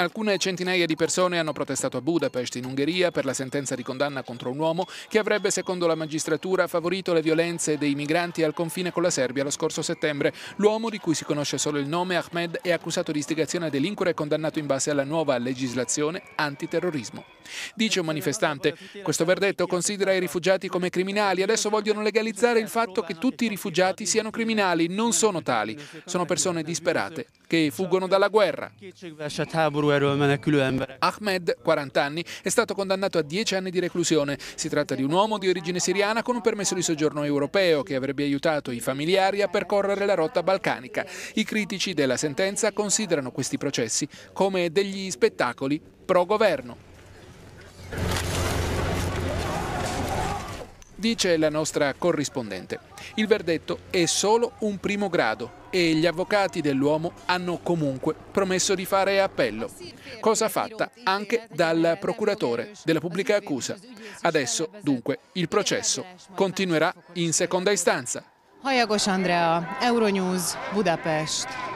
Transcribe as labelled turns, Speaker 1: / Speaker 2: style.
Speaker 1: Alcune centinaia di persone hanno protestato a Budapest, in Ungheria, per la sentenza di condanna contro un uomo che avrebbe, secondo la magistratura, favorito le violenze dei migranti al confine con la Serbia lo scorso settembre. L'uomo, di cui si conosce solo il nome, Ahmed, è accusato di istigazione a delinquere e condannato in base alla nuova legislazione antiterrorismo. Dice un manifestante, questo verdetto considera i rifugiati come criminali, adesso vogliono legalizzare il fatto che tutti i rifugiati siano criminali, non sono tali, sono persone disperate che fuggono dalla guerra. Ahmed, 40 anni, è stato condannato a 10 anni di reclusione. Si tratta di un uomo di origine siriana con un permesso di soggiorno europeo che avrebbe aiutato i familiari a percorrere la rotta balcanica. I critici della sentenza considerano questi processi come degli spettacoli pro-governo. dice la nostra corrispondente. Il verdetto è solo un primo grado e gli avvocati dell'uomo hanno comunque promesso di fare appello, cosa fatta anche dal procuratore della pubblica accusa. Adesso, dunque, il processo continuerà in seconda istanza.
Speaker 2: Hajagosz Andrea, Euronews, Budapest.